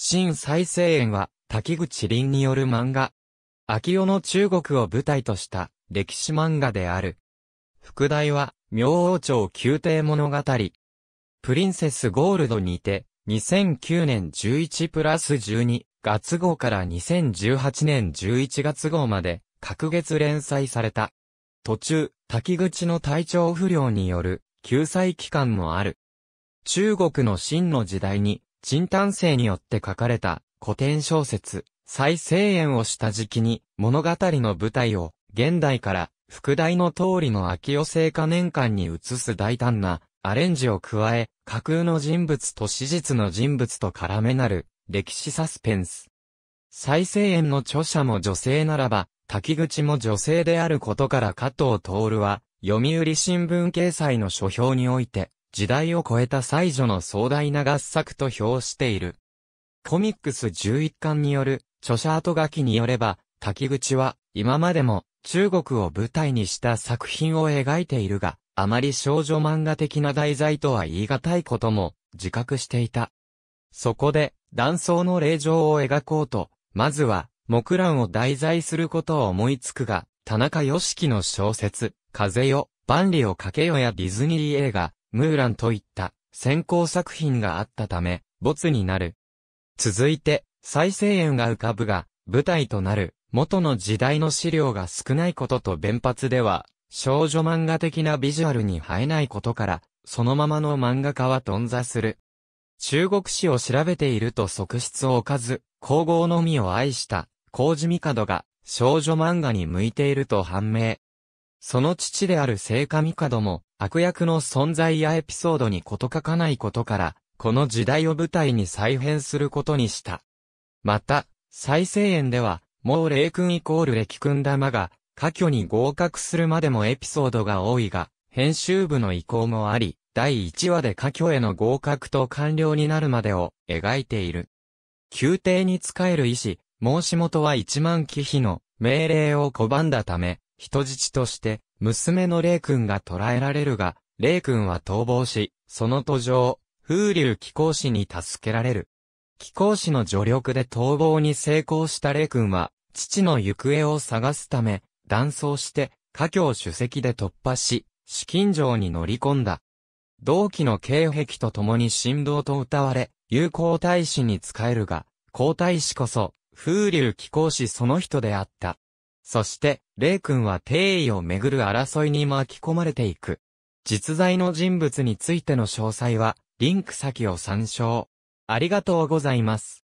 新再生園は、滝口林による漫画。秋代の中国を舞台とした歴史漫画である。副題は、明王朝宮廷物語。プリンセスゴールドにて、2009年11プラス12月号から2018年11月号まで、各月連載された。途中、滝口の体調不良による救済期間もある。中国の真の時代に陳丹生によって書かれた古典小説、再生演をした時期に物語の舞台を現代から副題の通りの秋寄製化年間に移す大胆なアレンジを加え、架空の人物と史実の人物と絡めなる歴史サスペンス。再生演の著者も女性ならば、滝口も女性であることから加藤徹は、読売新聞掲載の書評において、時代を超えた最女の壮大な合作と評している。コミックス11巻による著者後書きによれば、滝口は今までも中国を舞台にした作品を描いているが、あまり少女漫画的な題材とは言い難いことも自覚していた。そこで、断層の霊場を描こうと、まずは、木蘭を題材することを思いつくが、田中良樹の小説、風よ、万里をかけよやディズニー映画、ムーランといった先行作品があったため、没になる。続いて、再生園が浮かぶが、舞台となる、元の時代の資料が少ないことと弁発では、少女漫画的なビジュアルに生えないことから、そのままの漫画家は頓挫する。中国史を調べていると側室を置かず、皇后のみを愛した、麹帝が少女漫画に向いていると判明。その父である聖火帝も、悪役の存在やエピソードに事欠かないことから、この時代を舞台に再編することにした。また、再生園では、もう霊君イコール歴君玉が、科挙に合格するまでもエピソードが多いが、編集部の意向もあり、第1話で科挙への合格と完了になるまでを描いている。宮廷に仕える医師、申し元は1万騎費の命令を拒んだため、人質として、娘の霊君が捕らえられるが、霊君は逃亡し、その途上、風流貴公子に助けられる。貴公子の助力で逃亡に成功した霊君は、父の行方を探すため、断層して、家境主席で突破し、資金城に乗り込んだ。同期の警壁と共に振動と歌われ、友好大使に仕えるが、皇太子こそ、風流貴公子その人であった。そして、レイ君は定位をめぐる争いに巻き込まれていく。実在の人物についての詳細は、リンク先を参照。ありがとうございます。